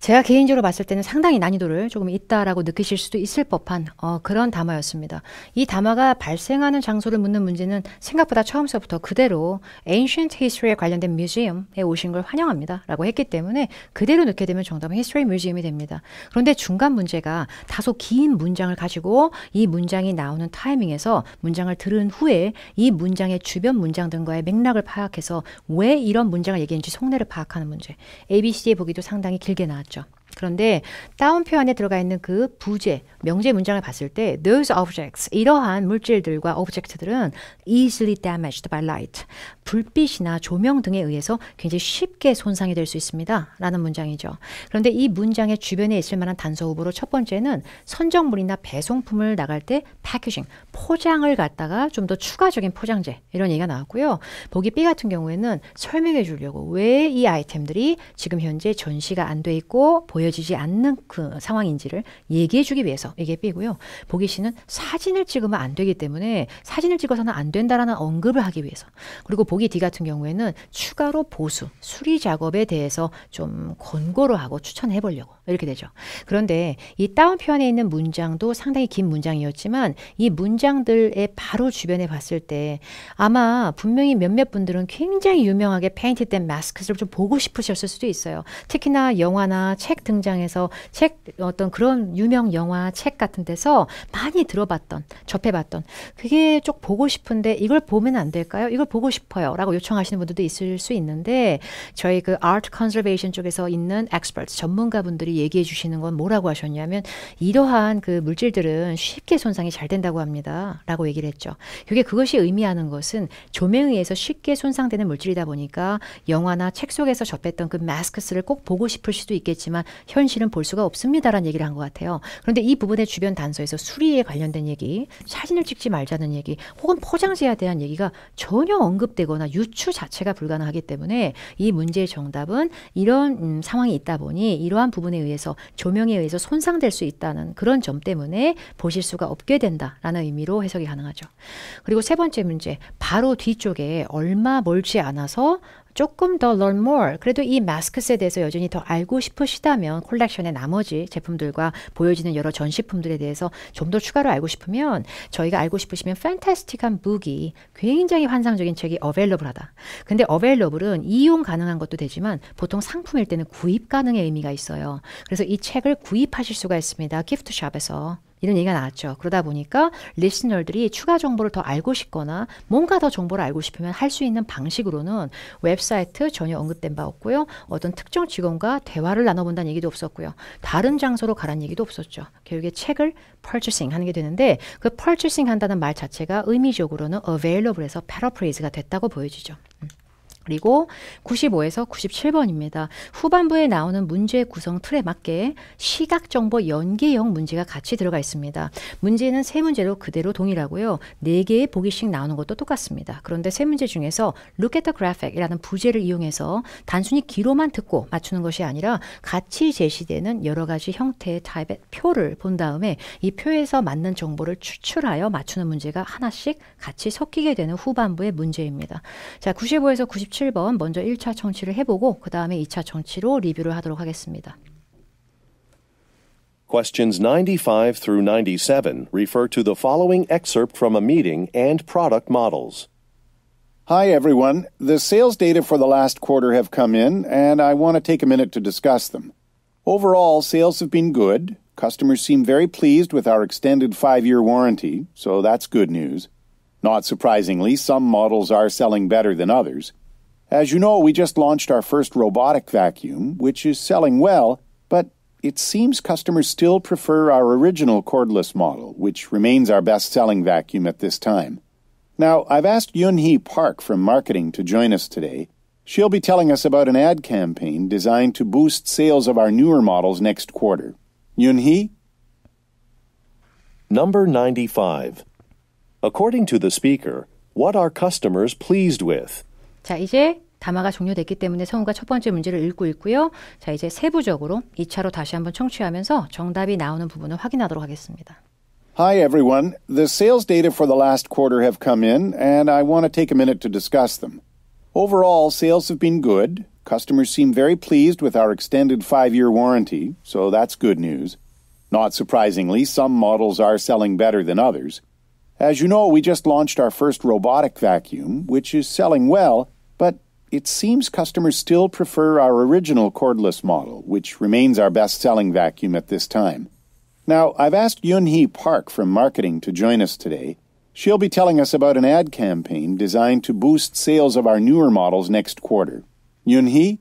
제가 개인적으로 봤을 때는 상당히 난이도를 조금 있다라고 느끼실 수도 있을 법한 어, 그런 담화였습니다. 이 담화가 발생하는 장소를 묻는 문제는 생각보다 처음서부터 그대로 Ancient History에 관련된 뮤지엄에 오신 걸 환영합니다. 라고 했기 때문에 그대로 넣게 되면 정답은 History Museum이 됩니다. 그런데 중간 문제가 다소 긴 문장을 가지고 이 문장이 나오는 타이밍에서 문장을 들은 후에 이 문장의 주변 문장 등과의 맥락을 파악해서 왜 이런 문장을 얘기했는지 속내를 파악하는 문제 ABCD 보기도 상당히 길게 나왔죠. 나죠 그런데 다운표 안에 들어가 있는 그 부제, 명제 문장을 봤을 때 those objects, 이러한 물질들과 object들은 easily damaged by light, 불빛이나 조명 등에 의해서 굉장히 쉽게 손상이 될 수 있습니다. 라는 문장이죠. 그런데 이 문장의 주변에 있을 만한 단서 후보로 첫 번째는 선정물이나 배송품을 나갈 때 패키징, 포장을 갖다가 좀 더 추가적인 포장재 이런 얘기가 나왔고요. 보기 B 같은 경우에는 설명해 주려고 왜 이 아이템들이 지금 현재 전시가 안 돼 있고 보여지지 않는 그 상황인지를 얘기해 주기 위해서 이게 B고요. 보기 C는 사진을 찍으면 안 되기 때문에 사진을 찍어서는 안 된다라는 언급을 하기 위해서 그리고 보기 보기 D 같은 경우에는 추가로 보수, 수리 작업에 대해서 좀 권고를 하고 추천해 보려고 이렇게 되죠. 그런데 이 다운표 안에 있는 문장도 상당히 긴 문장이었지만 이 문장들의 바로 주변에 봤을 때 아마 분명히 몇몇 분들은 굉장히 유명하게 페인트된 마스크를 좀 보고 싶으셨을 수도 있어요. 특히나 영화나 책등장에서책 어떤 그런 유명 영화 책 같은 데서 많이 들어봤던 접해봤던 그게 쭉 보고 싶은데 이걸 보면 안 될까요? 이걸 보고 싶어요. 라고 요청하시는 분들도 있을 수 있는데 저희 그 아트 컨저베이션 쪽에서 있는 엑스퍼트 전문가분들이 얘기해 주시는 건 뭐라고 하셨냐면 이러한 그 물질들은 쉽게 손상이 잘 된다고 합니다. 라고 얘기를 했죠. 그게 그것이 의미하는 것은 조명에 의해서 쉽게 손상되는 물질이다 보니까 영화나 책 속에서 접했던 그 마스크스를 꼭 보고 싶을 수도 있겠지만 현실은 볼 수가 없습니다라는 얘기를 한 것 같아요. 그런데 이 부분의 주변 단서에서 수리에 관련된 얘기, 사진을 찍지 말자는 얘기, 혹은 포장지에 대한 얘기가 전혀 언급되거나 유추 자체가 불가능하기 때문에 이 문제의 정답은 이런 음, 상황이 있다 보니 이러한 부분에 의해 의해서 조명에 의해서 손상될 수 있다는 그런 점 때문에 보실 수가 없게 된다라는 의미로 해석이 가능하죠. 그리고 세 번째 문제 바로 뒤쪽에 얼마 멀지 않아서 조금 더 learn more. 그래도 이 마스크스에 대해서 여전히 더 알고 싶으시다면 콜렉션의 나머지 제품들과 보여지는 여러 전시품들에 대해서 좀 더 추가로 알고 싶으면 저희가 알고 싶으시면 판타스틱한 북이 굉장히 환상적인 책이 어벨러블하다. 근데 어벨러블은 이용 가능한 것도 되지만 보통 상품일 때는 구입 가능의 의미가 있어요. 그래서 이 책을 구입하실 수가 있습니다. 기프트샵에서. 이런 얘기가 나왔죠. 그러다 보니까 리스너들이 추가 정보를 더 알고 싶거나 뭔가 더 정보를 알고 싶으면 할 수 있는 방식으로는 웹사이트 전혀 언급된 바 없고요. 어떤 특정 직원과 대화를 나눠본다는 얘기도 없었고요. 다른 장소로 가란 얘기도 없었죠. 결국에 책을 purchasing 하는 게 되는데 그 purchasing 한다는 말 자체가 의미적으로는 available에서 paraphrase 가 됐다고 보여지죠. 음. 그리고 95에서 97번입니다. 후반부에 나오는 문제 구성 틀에 맞게 시각 정보 연계형 문제가 같이 들어가 있습니다. 문제는 세 문제로 그대로 동일하고요. 네 개의 보기씩 나오는 것도 똑같습니다. 그런데 세 문제 중에서 Look at the graphic이라는 부제를 이용해서 단순히 기로만 듣고 맞추는 것이 아니라 같이 제시되는 여러 가지 형태의 타입의 표를 본 다음에 이 표에서 맞는 정보를 추출하여 맞추는 문제가 하나씩 같이 섞이게 되는 후반부의 문제입니다. 자, 95에서 97 먼저 1차 청취를 해보고 그 다음에 2차 청취로 리뷰를 하도록 하겠습니다.
Questions 95 through 97 refer to the following excerpt from a meeting and product
models. Hi everyone. The sales data for the last quarter have come in and I want to take a minute to discuss them. Overall, sales have been good. Customers seem very pleased with our extended 5-year warranty, so that's good news. Not surprisingly, some models are selling better than others. As you know, we just launched our first robotic vacuum, which is selling well, but it seems customers still prefer our original cordless model, which remains our best selling vacuum at this time. Now, I've asked Yunhee Park from marketing to join us today. She'll be telling us about an ad campaign designed to boost sales of our newer models next quarter. Yunhee? Number 95. According to the speaker,
what
are customers pleased with?
자, 이제 담화가 종료됐기 때문에 성우가 첫 번째 문제를 읽고 있고요. 자, 이제 세부적으로 2차로 다시 한번 청취하면서 정답이 나오는 부분을 확인하도록 하겠습니다.
Hi everyone. The sales data for the last quarter have come in and I want to take a minute to discuss them. Overall, sales have been good. Customers seem very pleased with our extended 5-year warranty, so that's good news. Not surprisingly, some models are selling better than others. As you know, we just launched our first robotic vacuum, which is selling well but it seems customers still prefer our original cordless model, which remains our best selling vacuum at this time. Now, I've asked Yunhee Park from marketing to join us today. She'll be telling us about an ad campaign designed to boost sales of our newer models next quarter. Yunhee,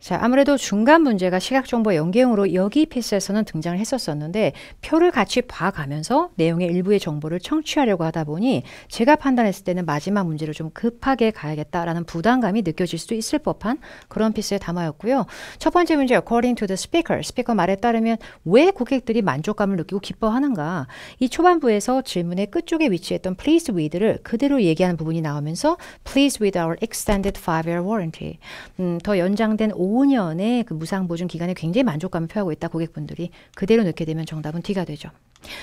자, 아무래도 중간 문제가 시각정보 연계용으로 여기 피스에서는 등장을 했었었는데 표를 같이 봐가면서 내용의 일부의 정보를 청취하려고 하다 보니 제가 판단했을 때는 마지막 문제를 좀 급하게 가야겠다라는 부담감이 느껴질 수도 있을 법한 그런 피스에담아였고요첫 번째 문제 according to the speaker 스피커 말에 따르면 왜 고객들이 만족감을 느끼고 기뻐하는가 이 초반부에서 질문의 끝쪽에 위치했던 please with를 그대로 얘기하는 부분이 나오면서 please with our extended 5-year warranty 음, 더 연장된 5년의 그 무상 보증 기간에 굉장히 만족감을 표하고 있다 고객분들이 그대로 넣게 되면 정답은 D가 되죠.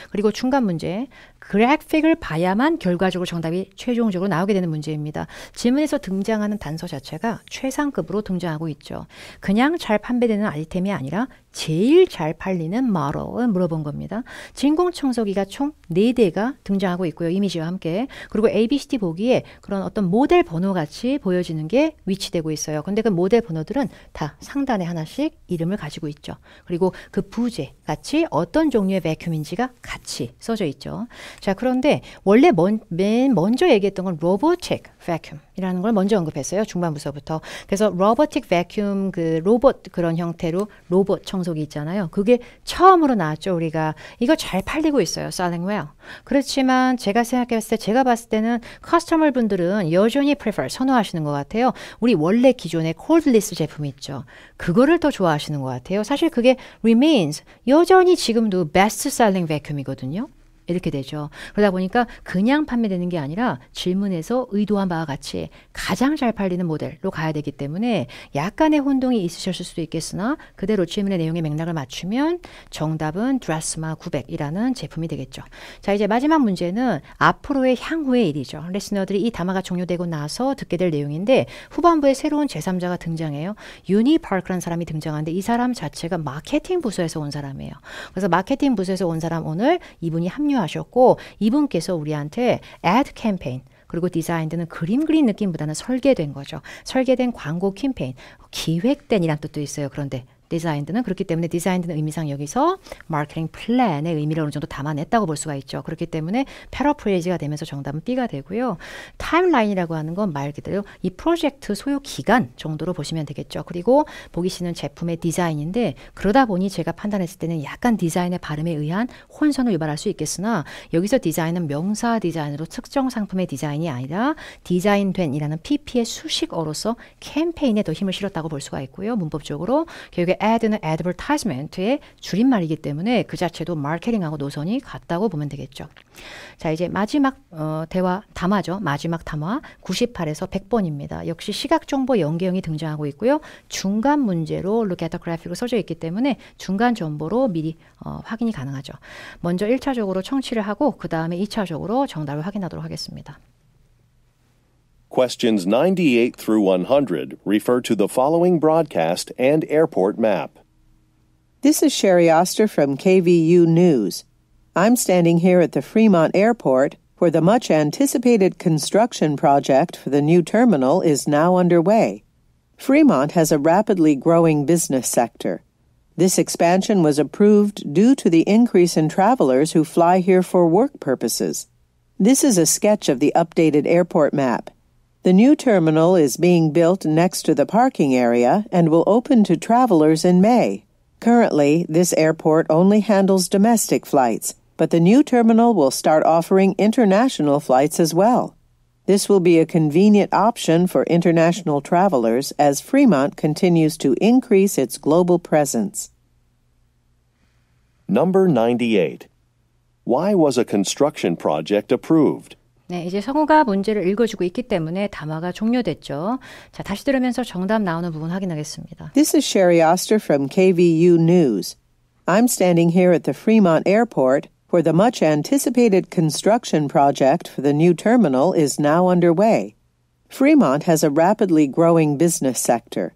그리고 중간 문제, 그래픽을 봐야만 결과적으로 정답이 최종적으로 나오게 되는 문제입니다. 질문에서 등장하는 단서 자체가 최상급으로 등장하고 있죠. 그냥 잘 판매되는 아이템이 아니라 제일 잘 팔리는 마러을 물어본 겁니다. 진공 청소기가 총 4대가 등장하고 있고요. 이미지와 함께. 그리고 ABCD 보기에 그런 어떤 모델 번호 같이 보여지는 게 위치되고 있어요. 근데 그 모델 번호들은 다 상단에 하나씩 이름을 가지고 있죠. 그리고 그 부재 같이 어떤 종류의 베큐민지가 동사가 같이 써져 있죠. 자, 그런데 원래 먼, 맨 먼저 얘기했던 건 로봇 체크, vacuum. 이라는 걸 먼저 언급했어요. 중반부서부터. 그래서 로버틱 vacuum 그 로봇 그런 형태로 로봇 청소기 있잖아요. 그게 처음으로 나왔죠. 우리가 이거 잘 팔리고 있어요. selling well. 그렇지만 제가 생각했을 때 제가 봤을 때는 커스터머 분들은 여전히 prefer 선호하시는 것 같아요. 우리 원래 기존의 콜드리스 제품 있죠. 그거를 더 좋아하시는 것 같아요. 사실 그게 remains 여전히 지금도 best selling vacuum이거든요. 이렇게 되죠. 그러다 보니까 그냥 판매되는 게 아니라 질문에서 의도한 바와 같이 가장 잘 팔리는 모델로 가야 되기 때문에 약간의 혼동이 있으셨을 수도 있겠으나 그대로 질문의 내용의 맥락을 맞추면 정답은 드라스마 900이라는 제품이 되겠죠. 자 이제 마지막 문제는 앞으로의 향후의 일이죠. 레스너들이 이 담화가 종료되고 나서 듣게 될 내용인데 후반부에 새로운 제3자가 등장해요. 유니 파크라는 사람이 등장하는데 이 사람 자체가 마케팅 부서에서 온 사람이에요. 그래서 마케팅 부서에서 온 사람 오늘 이분이 합류 참여하셨고 이분께서 우리한테 ad 캠페인 그리고 디자인드는 그림 그린 느낌보다는 설계된 거죠. 설계된 광고 캠페인, 기획된이란 뜻도 있어요. 그런데 디자인드는 그렇기 때문에 디자인드는 의미상 여기서 마케팅 플랜의 의미를 어느 정도 담아냈다고 볼 수가 있죠. 그렇기 때문에 패러프레이즈가 되면서 정답은 B가 되고요. 타임라인이라고 하는 건 말 그대로 이 프로젝트 소요 기간 정도로 보시면 되겠죠. 그리고 보기 씨는 제품의 디자인인데 그러다 보니 제가 판단했을 때는 약간 디자인의 발음에 의한 혼선을 유발할 수 있겠으나 여기서 디자인은 명사 디자인으로 특정 상품의 디자인이 아니라 디자인된이라는 PP의 수식어로서 캠페인에 더 힘을 실었다고 볼 수가 있고요. 문법적으로 교육의 ad는 advertisement의 줄임말이기 때문에 그 자체도 마케팅하고 노선이 같다고 보면 되겠죠. 자, 이제 마지막 어, 대화 담화죠. 마지막 담화 98에서 100번입니다. 역시 시각 정보 연계형이 등장하고 있고요. 중간 문제로 look at the graphic로 써져 있기 때문에 중간 정보로 미리 어, 확인이 가능하죠. 먼저 1차적으로 청취를 하고 그 다음에 2차적으로 정답을 확인하도록 하겠습니다.
Questions 98 through 100 refer to the following broadcast and airport map.
This is Sherry Oster from KVU News. I'm standing here at the Fremont Airport where the much anticipated construction project for the new terminal is now underway. Fremont has a rapidly growing business sector. This expansion was approved due to the increase in travelers who fly here for work purposes. This is a sketch of the updated airport map. The new terminal is being built next to the parking area and will open to travelers in May. Currently, this airport only handles domestic flights, but the new terminal will start offering international flights as well. This will be a convenient option for international travelers as Fremont continues to increase its global presence.
Number 98. Why was a construction project approved?
네, 이제 성우가 문제를 읽어주고 있기 때문에 담화가 종료됐죠. 자, 다시 들으면서 정답 나오는 부분 확인하겠습니다.
This is Sherry Oster from KVU News. I'm standing here at the Fremont Airport where the much anticipated construction project for the new terminal is now underway. Fremont has a rapidly growing business sector.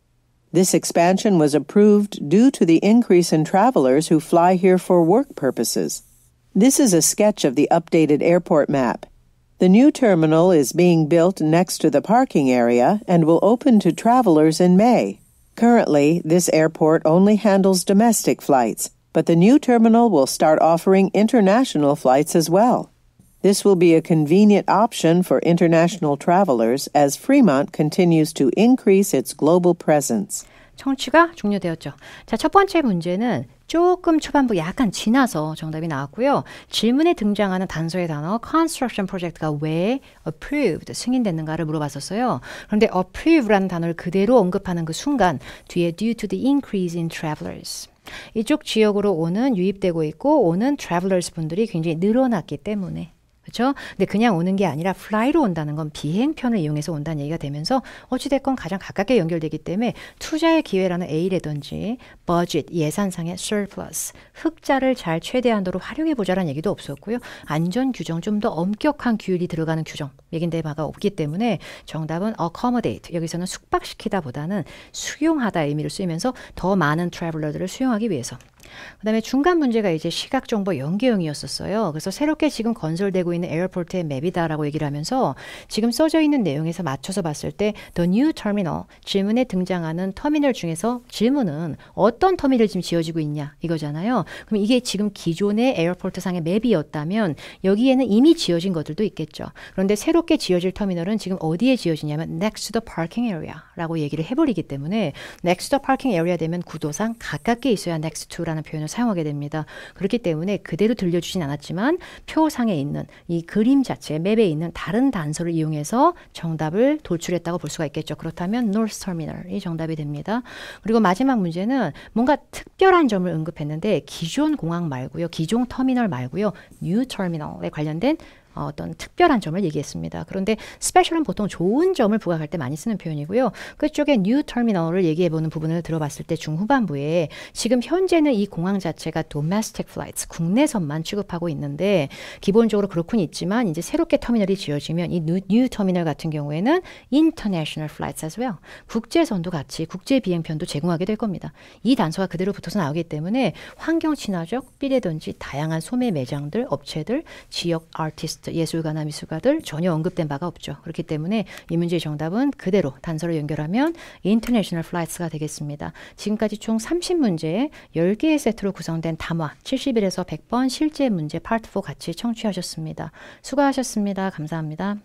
This expansion was approved due to the increase in travelers who fly here for work purposes. This is a sketch of the updated airport map. The new terminal is being built next to the parking area and will open to travelers in May. Currently, this airport only handles domestic flights, but the new terminal will start offering international flights as well. This will be a convenient option for international travelers as Fremont continues to increase its global
presence. 청취가 종료되었죠. 자, 첫 번째 문제는 조금 초반부 약간 지나서 정답이 나왔고요. 질문에 등장하는 단서의 단어 construction project가 왜 approved 승인됐는가를 물어봤었어요. 그런데 approve라는 단어를 그대로 언급하는 그 순간 뒤에 due to the increase in travelers 이쪽 지역으로 오는 유입되고 있고 오는 travelers 분들이 굉장히 늘어났기 때문에 그렇죠? 근데 그냥 오는 게 아니라 플라이로 온다는 건 비행편을 이용해서 온다는 얘기가 되면서 어찌됐건 가장 가깝게 연결되기 때문에 투자의 기회라는 A라든지 버짓, 예산상의 surplus, 흑자를 잘 최대한도로 활용해보자라는 얘기도 없었고요. 안전 규정, 좀 더 엄격한 규율이 들어가는 규정, 얘긴데 바가 없기 때문에 정답은 accommodate, 여기서는 숙박시키다 보다는 수용하다 의미를 쓰면서 이더 많은 트래블러들을 수용하기 위해서 그다음에 중간 문제가 이제 시각 정보 연계형이었었어요. 그래서 새롭게 지금 건설되고 있는 에어포트의 맵이다라고 얘기를 하면서 지금 써져 있는 내용에서 맞춰서 봤을 때 the new terminal 질문에 등장하는 터미널 중에서 질문은 어떤 터미널 지금 지어지고 있냐 이거잖아요. 그럼 이게 지금 기존의 에어포트 상의 맵이었다면 여기에는 이미 지어진 것들도 있겠죠. 그런데 새롭게 지어질 터미널은 지금 어디에 지어지냐면 next to the parking area라고 얘기를 해버리기 때문에 next to the parking area 되면 구도상 가깝게 있어야 next to라는 라는 표현을 사용하게 됩니다. 그렇기 때문에 그대로 들려주진 않았지만 표상에 있는 이 그림 자체, 맵에 있는 다른 단서를 이용해서 정답을 돌출했다고 볼 수가 있겠죠. 그렇다면 North Terminal이 정답이 됩니다. 그리고 마지막 문제는 뭔가 특별한 점을 언급했는데 기존 공항 말고요. 기존 터미널 말고요. New Terminal에 관련된 어, 어떤 특별한 점을 얘기했습니다. 그런데 스페셜은 보통 좋은 점을 부각할 때 많이 쓰는 표현이고요. 그쪽에 뉴 터미널을 얘기해 보는 부분을 들어봤을 때 중후반부에 지금 현재는 이 공항 자체가 도메스틱 플라이트 국내선만 취급하고 있는데 기본적으로 그렇군 있지만 이제 새롭게 터미널이 지어지면 이 뉴 터미널 같은 경우에는 인터내셔널 플라이트 as well. 국제선도 같이 국제 비행편도 제공하게 될 겁니다. 이 단서가 그대로 붙어서 나오기 때문에 환경 친화적 비례든지 다양한 소매 매장들, 업체들, 지역 아티스트 예술가나 미술가들 전혀 언급된 바가 없죠. 그렇기 때문에 이 문제의 정답은 그대로 단서를 연결하면 인터내셔널 플라이트가 되겠습니다. 지금까지 총 30문제에 10개의 세트로 구성된 담화 7 0일에서 100번 실제 문제 파트 4 같이 청취하셨습니다. 수고하셨습니다. 감사합니다.